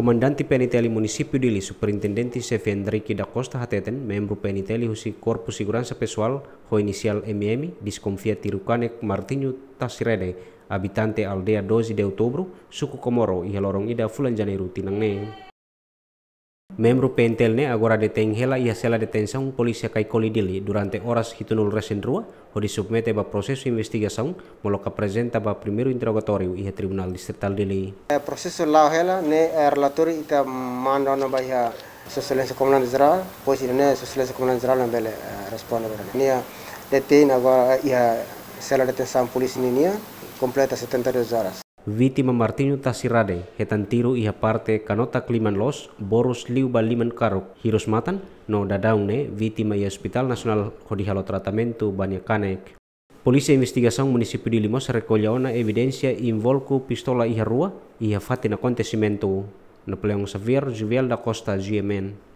Komandante penitelli município Dili, Ili, Superintendente Chefe Henrique da Costa Hateten, membro penitelli husi Korpus Segurança Pessoal, ho inisial MM, desconfia Tirucanek Martinho Tasirede, habitante aldea 12 de outubro, suku Komoro, e Ida, Fulan Janeiro, membro pentelne agora detenhela e a detenção polícia caicoli dele durante oras hitunul resenrua, onde submete para processo de investigação, moloca apresenta para primeiro interrogatório e a tribunal distrital dili. O eh, processo lá ela ne eh, relatório ita manda na baia socialência comunal de Israel, pois ne socialência comunal de Israel na bele eh, responde para ne. Detém agora e a cela detenção ninia completa 72 horas. Viti mamartinu tasirade hetan tiru iha parte kanota kliman los boros liuba liman karuk hirus matan no dadaungne viti mai hospital nasional hodihalo banya kanek. Polisi investigasi municipio di Limos recolheu na evidensia involku pistola iha rua iha fatina acontecimento. Napoleão Xavier Juvel da Costa GMN.